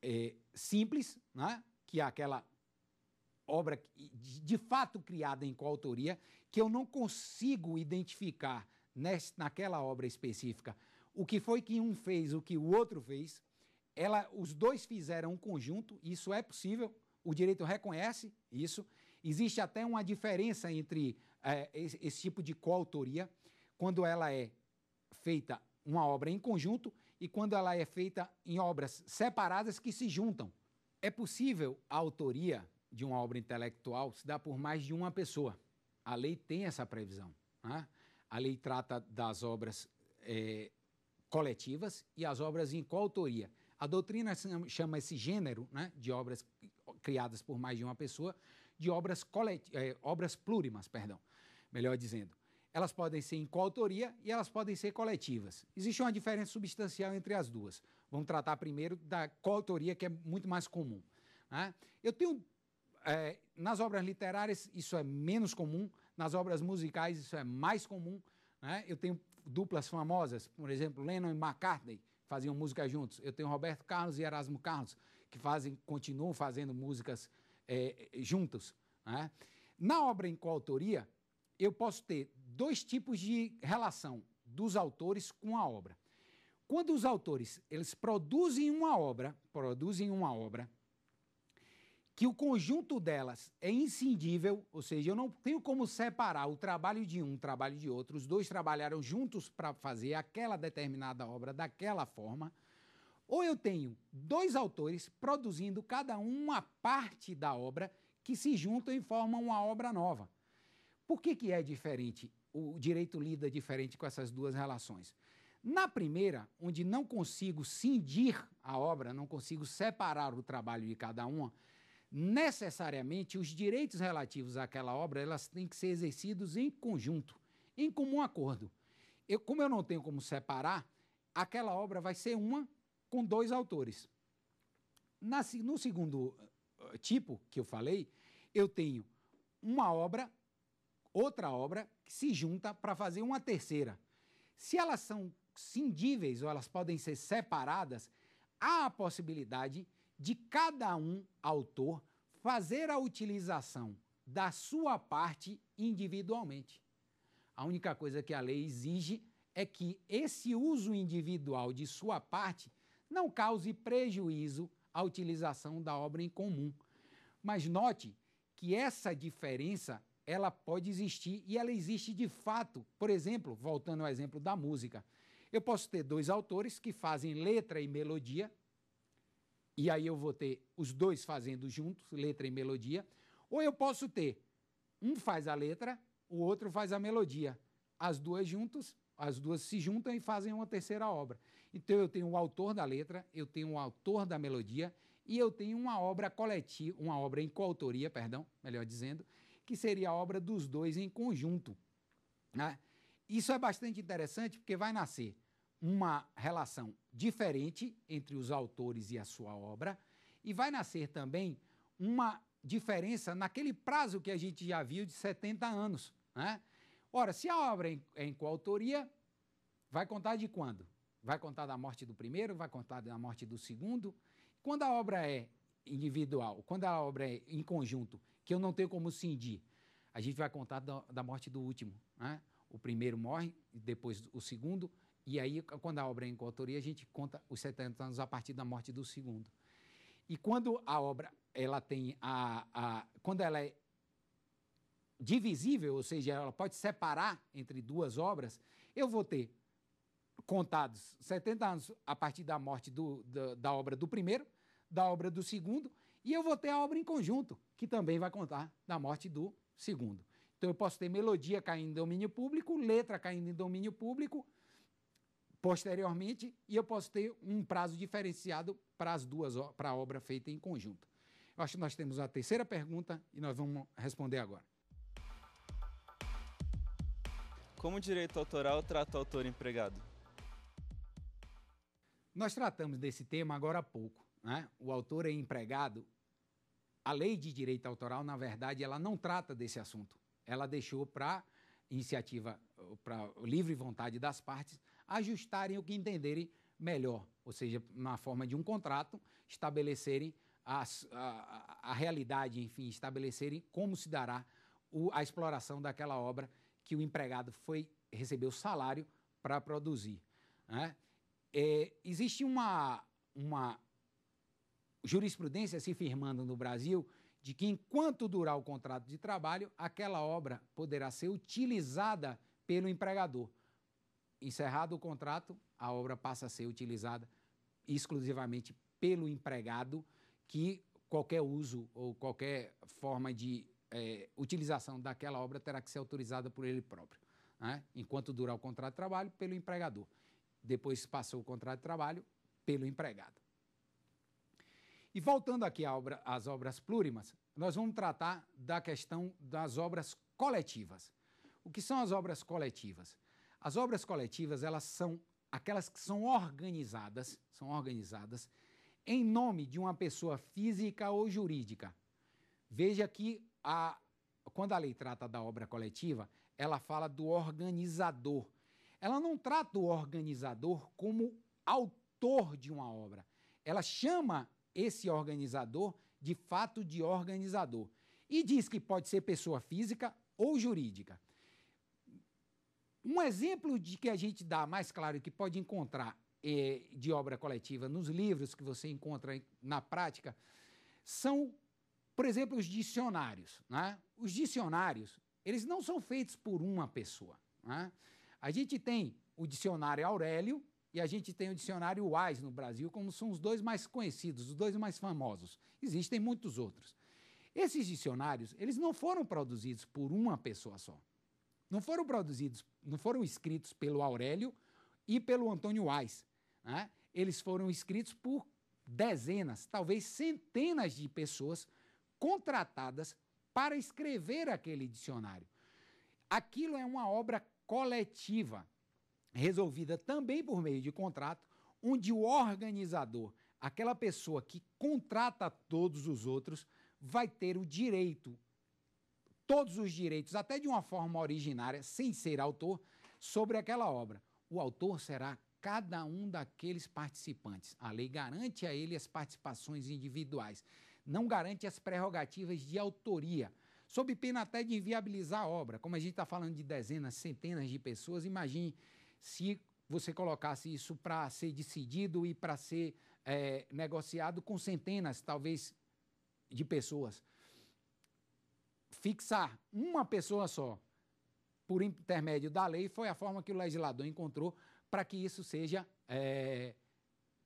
é, simples, né? que é aquela obra de fato criada em coautoria, que eu não consigo identificar naquela obra específica o que foi que um fez, o que o outro fez. Ela, os dois fizeram um conjunto, isso é possível, o direito reconhece isso. Existe até uma diferença entre é, esse, esse tipo de coautoria, quando ela é feita uma obra em conjunto, e quando ela é feita em obras separadas que se juntam. É possível a autoria de uma obra intelectual se dar por mais de uma pessoa. A lei tem essa previsão. Né? A lei trata das obras é, coletivas e as obras em coautoria. A doutrina chama esse gênero né, de obras criadas por mais de uma pessoa de obras, colet... É, obras plurimas, perdão, melhor dizendo. Elas podem ser em coautoria e elas podem ser coletivas. Existe uma diferença substancial entre as duas. Vamos tratar primeiro da coautoria, que é muito mais comum. Né? Eu tenho. É, nas obras literárias, isso é menos comum, nas obras musicais, isso é mais comum. Né? Eu tenho duplas famosas, por exemplo, Lennon e McCartney, faziam música juntos. Eu tenho Roberto Carlos e Erasmo Carlos, que fazem, continuam fazendo músicas é, juntos. Né? Na obra em coautoria, eu posso ter dois tipos de relação dos autores com a obra. Quando os autores eles produzem uma obra, produzem uma obra que o conjunto delas é inscindível, ou seja, eu não tenho como separar o trabalho de um, o trabalho de outro. Os dois trabalharam juntos para fazer aquela determinada obra daquela forma. Ou eu tenho dois autores produzindo cada um uma parte da obra que se juntam e formam uma obra nova. Por que, que é diferente o direito lida diferente com essas duas relações. Na primeira, onde não consigo cindir a obra, não consigo separar o trabalho de cada uma, necessariamente os direitos relativos àquela obra elas têm que ser exercidos em conjunto, em comum acordo. Eu, como eu não tenho como separar, aquela obra vai ser uma com dois autores. Na, no segundo eh, tipo que eu falei, eu tenho uma obra outra obra que se junta para fazer uma terceira. Se elas são cindíveis ou elas podem ser separadas, há a possibilidade de cada um autor fazer a utilização da sua parte individualmente. A única coisa que a lei exige é que esse uso individual de sua parte não cause prejuízo à utilização da obra em comum. Mas note que essa diferença ela pode existir e ela existe de fato. Por exemplo, voltando ao exemplo da música, eu posso ter dois autores que fazem letra e melodia, e aí eu vou ter os dois fazendo juntos, letra e melodia, ou eu posso ter um faz a letra, o outro faz a melodia. As duas juntas, as duas se juntam e fazem uma terceira obra. Então eu tenho o autor da letra, eu tenho o autor da melodia e eu tenho uma obra coletiva, uma obra em coautoria, perdão, melhor dizendo, que seria a obra dos dois em conjunto. Né? Isso é bastante interessante porque vai nascer uma relação diferente entre os autores e a sua obra, e vai nascer também uma diferença naquele prazo que a gente já viu de 70 anos. Né? Ora, se a obra é, é em coautoria, vai contar de quando? Vai contar da morte do primeiro, vai contar da morte do segundo. Quando a obra é individual, quando a obra é em conjunto, que eu não tenho como cindir. A gente vai contar da, da morte do último. Né? O primeiro morre, depois o segundo, e aí, quando a obra é em coautoria, a gente conta os 70 anos a partir da morte do segundo. E quando a obra ela tem a, a quando ela é divisível, ou seja, ela pode separar entre duas obras, eu vou ter contados 70 anos a partir da morte do, da, da obra do primeiro, da obra do segundo e eu vou ter a obra em conjunto, que também vai contar da morte do segundo. Então eu posso ter melodia caindo em domínio público, letra caindo em domínio público, posteriormente, e eu posso ter um prazo diferenciado para as duas para a obra feita em conjunto. Eu acho que nós temos a terceira pergunta e nós vamos responder agora. Como o direito autoral trata o autor empregado? Nós tratamos desse tema agora há pouco. Né? O autor é empregado a lei de direito autoral, na verdade, ela não trata desse assunto. Ela deixou para iniciativa, para livre vontade das partes, ajustarem o que entenderem melhor, ou seja, na forma de um contrato, estabelecerem a, a, a realidade, enfim, estabelecerem como se dará o, a exploração daquela obra que o empregado foi recebeu salário para produzir. Né? É, existe uma, uma jurisprudência se firmando no Brasil de que, enquanto durar o contrato de trabalho, aquela obra poderá ser utilizada pelo empregador. Encerrado o contrato, a obra passa a ser utilizada exclusivamente pelo empregado, que qualquer uso ou qualquer forma de é, utilização daquela obra terá que ser autorizada por ele próprio, né? enquanto durar o contrato de trabalho, pelo empregador. Depois passou o contrato de trabalho, pelo empregado. E voltando aqui obra, às obras plurimas, nós vamos tratar da questão das obras coletivas. O que são as obras coletivas? As obras coletivas, elas são aquelas que são organizadas, são organizadas em nome de uma pessoa física ou jurídica. Veja que a, quando a lei trata da obra coletiva, ela fala do organizador. Ela não trata o organizador como autor de uma obra. Ela chama esse organizador de fato de organizador. E diz que pode ser pessoa física ou jurídica. Um exemplo de que a gente dá mais claro que pode encontrar é, de obra coletiva nos livros que você encontra na prática são, por exemplo, os dicionários. Né? Os dicionários, eles não são feitos por uma pessoa. Né? A gente tem o dicionário Aurélio, e a gente tem o dicionário WISE no Brasil, como são os dois mais conhecidos, os dois mais famosos. Existem muitos outros. Esses dicionários, eles não foram produzidos por uma pessoa só. Não foram produzidos, não foram escritos pelo Aurélio e pelo Antônio Weiss. Né? Eles foram escritos por dezenas, talvez centenas de pessoas contratadas para escrever aquele dicionário. Aquilo é uma obra coletiva resolvida também por meio de contrato, onde o organizador, aquela pessoa que contrata todos os outros, vai ter o direito, todos os direitos, até de uma forma originária, sem ser autor, sobre aquela obra. O autor será cada um daqueles participantes. A lei garante a ele as participações individuais, não garante as prerrogativas de autoria, sob pena até de inviabilizar a obra. Como a gente está falando de dezenas, centenas de pessoas, imagine se você colocasse isso para ser decidido e para ser é, negociado com centenas, talvez, de pessoas. Fixar uma pessoa só por intermédio da lei foi a forma que o legislador encontrou para que isso seja. É,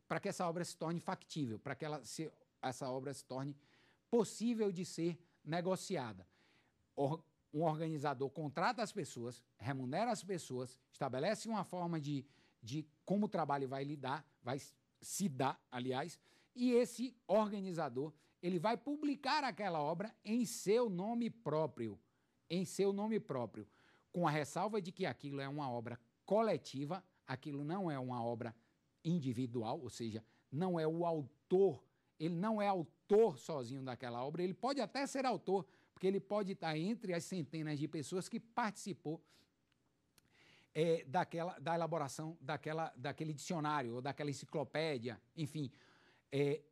para que essa obra se torne factível, para que ela se, essa obra se torne possível de ser negociada um organizador contrata as pessoas, remunera as pessoas, estabelece uma forma de, de como o trabalho vai lidar, vai se dar, aliás, e esse organizador ele vai publicar aquela obra em seu nome próprio, em seu nome próprio, com a ressalva de que aquilo é uma obra coletiva, aquilo não é uma obra individual, ou seja, não é o autor, ele não é autor sozinho daquela obra, ele pode até ser autor, porque ele pode estar entre as centenas de pessoas que participou é, daquela, da elaboração daquela, daquele dicionário ou daquela enciclopédia, enfim. É,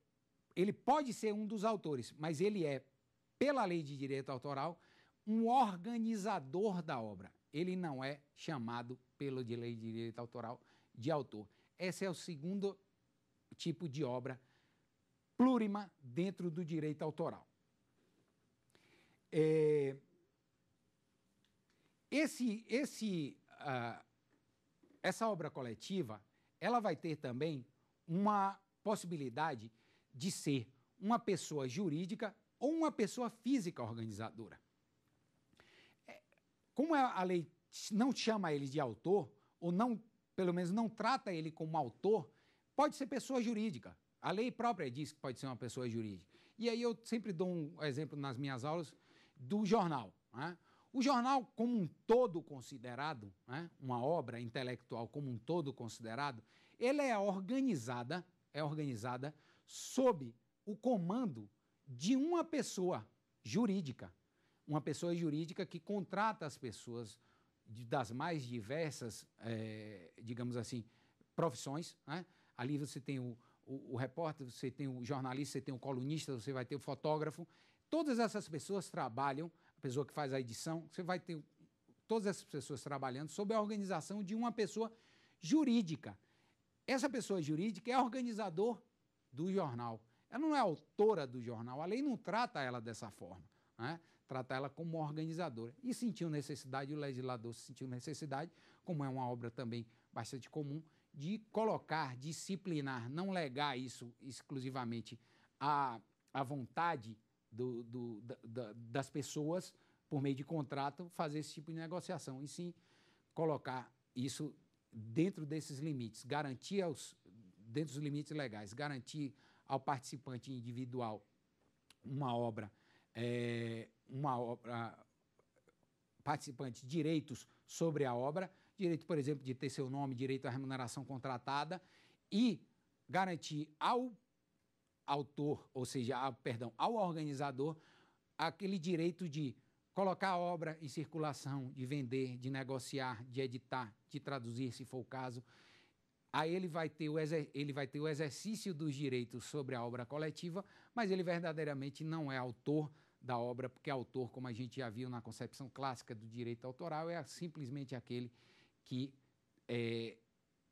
ele pode ser um dos autores, mas ele é, pela lei de direito autoral, um organizador da obra. Ele não é chamado pelo de lei de direito autoral de autor. Esse é o segundo tipo de obra plurima dentro do direito autoral. É, esse, esse, uh, essa obra coletiva, ela vai ter também uma possibilidade de ser uma pessoa jurídica ou uma pessoa física organizadora. É, como é a lei não chama ele de autor, ou não, pelo menos não trata ele como autor, pode ser pessoa jurídica. A lei própria diz que pode ser uma pessoa jurídica. E aí eu sempre dou um exemplo nas minhas aulas do jornal. Né? O jornal, como um todo considerado, né? uma obra intelectual como um todo considerado, ele é organizada, é organizada sob o comando de uma pessoa jurídica, uma pessoa jurídica que contrata as pessoas das mais diversas, é, digamos assim, profissões. Né? Ali você tem o, o, o, repórter, você tem o jornalista, você tem o colunista, você vai ter o fotógrafo. Todas essas pessoas trabalham, a pessoa que faz a edição, você vai ter todas essas pessoas trabalhando sob a organização de uma pessoa jurídica. Essa pessoa jurídica é organizador do jornal. Ela não é autora do jornal, a lei não trata ela dessa forma. Né? Trata ela como organizadora. E sentiu necessidade, o legislador sentiu necessidade, como é uma obra também bastante comum, de colocar, disciplinar, não legar isso exclusivamente à, à vontade do, do, da, das pessoas, por meio de contrato, fazer esse tipo de negociação, e sim colocar isso dentro desses limites, garantir aos, dentro dos limites legais, garantir ao participante individual uma obra, é, uma obra participante direitos sobre a obra, direito, por exemplo, de ter seu nome, direito à remuneração contratada e garantir ao autor, ou seja, a, perdão, ao organizador, aquele direito de colocar a obra em circulação, de vender, de negociar, de editar, de traduzir, se for o caso. Aí ele vai ter o, ele vai ter o exercício dos direitos sobre a obra coletiva, mas ele verdadeiramente não é autor da obra, porque autor, como a gente já viu na concepção clássica do direito autoral, é simplesmente aquele que é,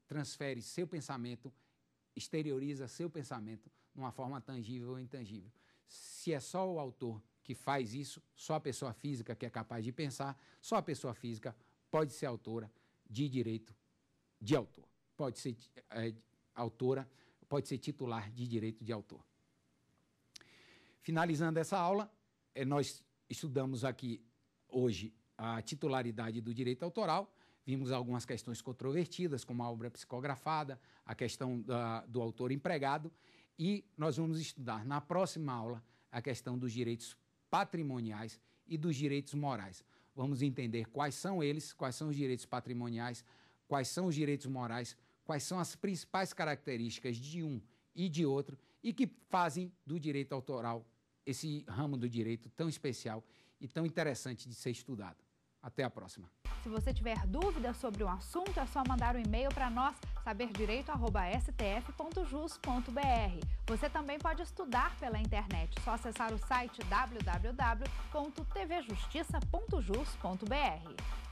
transfere seu pensamento, exterioriza seu pensamento uma forma tangível ou intangível. Se é só o autor que faz isso, só a pessoa física que é capaz de pensar, só a pessoa física pode ser autora de direito de autor. Pode ser é, autora, pode ser titular de direito de autor. Finalizando essa aula, é, nós estudamos aqui hoje a titularidade do direito autoral. Vimos algumas questões controvertidas, como a obra psicografada, a questão da, do autor empregado, e nós vamos estudar na próxima aula a questão dos direitos patrimoniais e dos direitos morais. Vamos entender quais são eles, quais são os direitos patrimoniais, quais são os direitos morais, quais são as principais características de um e de outro e que fazem do direito autoral esse ramo do direito tão especial e tão interessante de ser estudado. Até a próxima. Se você tiver dúvidas sobre o assunto, é só mandar um e-mail para nós saberdireito.stf.jus.br. Você também pode estudar pela internet. Só acessar o site www.tvjustiça.jus.br.